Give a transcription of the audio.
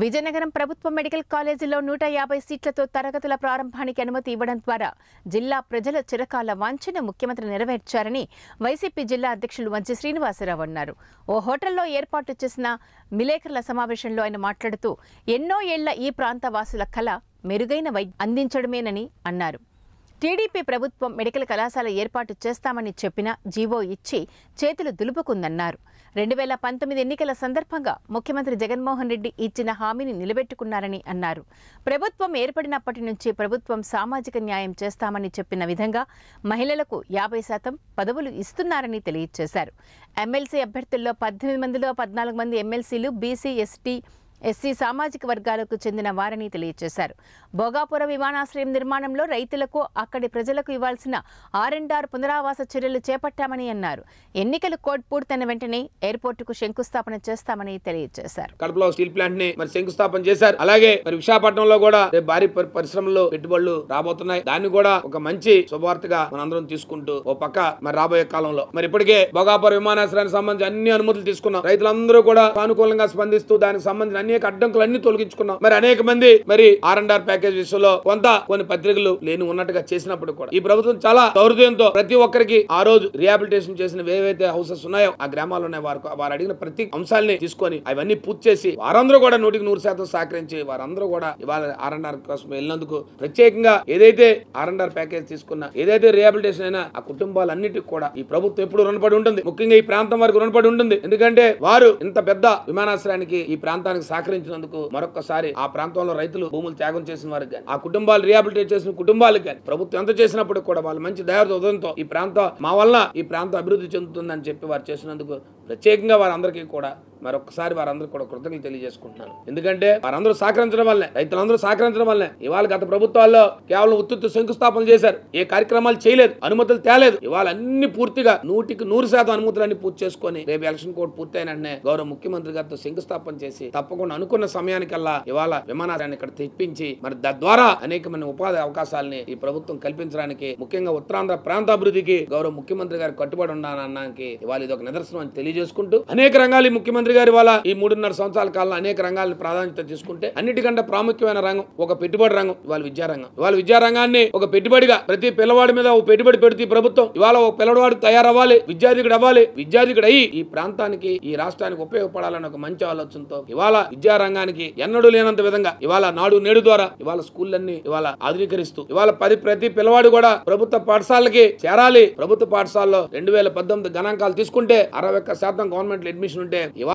విజయనగరం ప్రభుత్వ మెడికల్ కాలేజీలో నూట యాభై సీట్లతో తరగతుల ప్రారంభానికి అనుమతి ఇవ్వడం ద్వారా జిల్లా ప్రజల చిరకాల వాంఛన ముఖ్యమంత్రి నెరవేర్చారని వైసీపీ జిల్లా అధ్యక్షులు మంచి శ్రీనివాసరావు అన్నారు ఓ హోటల్లో ఏర్పాటు చేసిన విలేకరుల సమావేశంలో ఆయన మాట్లాడుతూ ఎన్నో ఏళ్ల ఈ ప్రాంత వాసుల కళ మెరుగైన వై అందించడమేనని అన్నారు టీడీపీ ప్రభుత్వం మెడికల్ కళాశాల ఏర్పాటు చేస్తామని చెప్పిన జీవో ఇచ్చి చేతులు దులుపుకుందన్నారు రెండు వేల పంతొమ్మిది ఎన్నికల సందర్భంగా ముఖ్యమంత్రి జగన్మోహన్ రెడ్డి ఇచ్చిన హామీని నిలబెట్టుకున్నారని అన్నారు ప్రభుత్వం ఏర్పడినప్పటి నుంచి ప్రభుత్వం సామాజిక న్యాయం చేస్తామని చెప్పిన విధంగా మహిళలకు యాభై శాతం పదవులు ఇస్తున్నారని తెలియజేశారు ఎమ్మెల్సీ అభ్యర్థుల్లో పద్దెనిమిది మందిలో పద్నాలుగు మంది ఎమ్మెల్సీలు బీసీ ఎస్టీ ఎస్సీ సామాజిక వర్గాలకు చెందిన వారని తెలియజేశారు భోగాపురం విమానాశ్రయం నిర్మాణంలో రైతులకు అక్కడి ప్రజలకు ఇవ్వాల్సిన ఆర్ఎండ్ఆర్ పునరావాస చర్యలు చేపట్టామని అన్నారు ఎన్నికలు కోడ్ పూర్తయిన వెంటనే ఎయిర్పోర్టుకు శంకుస్థాపన చేస్తామని తెలియజేశారు కడపలో స్టీల్ ప్లాంట్ ని మరి శంకుస్థాపన చేశారు అలాగే మరి విశాఖపట్నంలో కూడా భారీ పరిశ్రమలు పెట్టుబడులు రాబోతున్నాయి దాన్ని కూడా ఒక మంచి శుభవార్తగా మనందరం తీసుకుంటూ ఓ పక్క మరి రాబోయే కాలంలో మరి ఇప్పటికే భోగాపురం విమానాశ్రయానికి సంబంధించి అన్ని అనుమతులు తీసుకున్నాం రైతులందరూ కూడా సానుకూలంగా స్పందిస్తూ దానికి సంబంధించిన అన్ని అనేక అన్ని తొలగించుకున్నాం మరి అనేక మంది మరి ఆర్ అండ్ ఆర్ ప్యాకేజ్ విషయంలో కొంత కొన్ని పత్రికలు లేని ఉన్నట్టుగా చేసినప్పుడు కూడా ఈ ప్రభుత్వం చాలా దౌర్జయంతో ప్రతి ఒక్కరికి ఆ రోజు రిహాబిలిటేషన్ చేసిన ఏవైతే హౌసెస్ ఉన్నాయో ఆ గ్రామాల్లో ఉన్నాయి వారు వారు అడిగిన ప్రతి అంశాలని తీసుకొని అవన్నీ పూర్తి చేసి వారందరూ కూడా నూటికి నూరు శాతం సహకరించి వారందరూ కూడా ఇవాళ ఆర్ అండ్ ఆర్ కోసం వెళ్ళినందుకు ప్రత్యేకంగా ఏదైతే ఆర్ అండ్ ఆర్ ప్యాకేజ్ తీసుకున్న ఏదైతే రిహాబిలిటేషన్ అయినా ఆ కుటుంబాలన్నిటికి కూడా ఈ ప్రభుత్వం ఎప్పుడు రుణపడి ఉంటుంది ముఖ్యంగా ఈ ప్రాంతం వరకు రుణపడి ఉంటుంది ఎందుకంటే వారు ఇంత పెద్ద విమానాశ్రయానికి ఈ ప్రాంతానికి సహకరించినందుకు మరొకసారి ఆ ప్రాంతంలో రైతులు భూములు త్యాగం చేసిన వారికి ఆ కుటుంబాలు రిహాబిలిటేట్ చేసిన కుటుంబాలకు కానీ ప్రభుత్వం ఎంత చేసినప్పుడు కూడా వాళ్ళు మంచి దయాతో ఈ ప్రాంతం మా వల్ల ఈ ప్రాంతం అభివృద్ధి చెందుతుందని చెప్పి వారు చేసినందుకు ప్రత్యేకంగా వారందరికీ కూడా మరొకసారి వారందరూ కూడా కృతజ్ఞతలు తెలియజేసుకుంటున్నాను ఎందుకంటే వారందరూ సహకరించడం వల్లే రైతులందరూ సహకరించడం వల్లే ఇవాళ గత ప్రభుత్వాల్లో కేవలం ఉత్తుత్తు శంకుస్థాపన చేశారు ఏ కార్యక్రమాలు చేయలేదు అనుమతులు తేలేదు ఇవాళ అన్ని పూర్తిగా నూటికి నూరు శాతం అనుమతులన్నీ పూర్తి చేసుకుని రేపు ఎలక్షన్ కోడ్ పూర్తయిన వెంటనే గౌరవ ముఖ్యమంత్రి గారితో శంకుస్థాపన చేసి తప్పకుండా అనుకున్న సమయానికల్లా ఇవాళ విమానాశ్రయాన్ని ఇక్కడ తెప్పించి మరి తద్వారా అనేకమైన ఉపాధి అవకాశాలని ఈ ప్రభుత్వం కల్పించడానికి ముఖ్యంగా ఉత్తరాంధ్ర ప్రాంతాభివృద్ధికి గౌరవ ముఖ్యమంత్రి గారు కట్టుబడి ఉన్నానకి ఇవాళ ఇది ఒక నిదర్శనం అని తెలియజేసుకుంటూ అనేక రంగాలు ముఖ్యమంత్రి గారి వల్ల ఈ మూడున్నర సంవత్సరాల కాలంలో అనేక రంగాలను ప్రాధాన్యత తీసుకుంటే అన్నిటికంటే ప్రాముఖ్యమైన రంగం ఒక పెట్టుబడి రంగం ఇవాళ విద్యారంగం ఇవాళ విద్యారంగాన్ని ఒక పెట్టుబడిగా ప్రతి పిల్లవాడి మీద ఒక పెట్టుబడి పెడితే ప్రభుత్వం ఇవాళ ఒక పిల్లవాడు తయారవ్వాలి విద్యార్థికుడు అవ్వాలి విద్యార్థికుడు అయ్యి ఈ ప్రాంతానికి ఈ రాష్ట్రానికి ఉపయోగపడాలని ఒక మంచి ఆలోచనతో ఇవాళ విద్యారంగానికి ఎన్నడూ లేనంత విధంగా ఇవాళ నాడు నేడు ద్వారా ఇవాళ స్కూళ్ళన్ని ఇవాళ ఆధునీకరిస్తూ ఇవాళ పది ప్రతి పిల్లవాడు కూడా ప్రభుత్వ పాఠశాలకి చేరాలి ప్రభుత్వ పాఠశాలలో రెండు వేల పద్దెనిమిది గణాంకాలు తీసుకుంటే అరవై ఒక్క శాతం గవర్నమెంట్ అడ్మిషన్ ఉంటే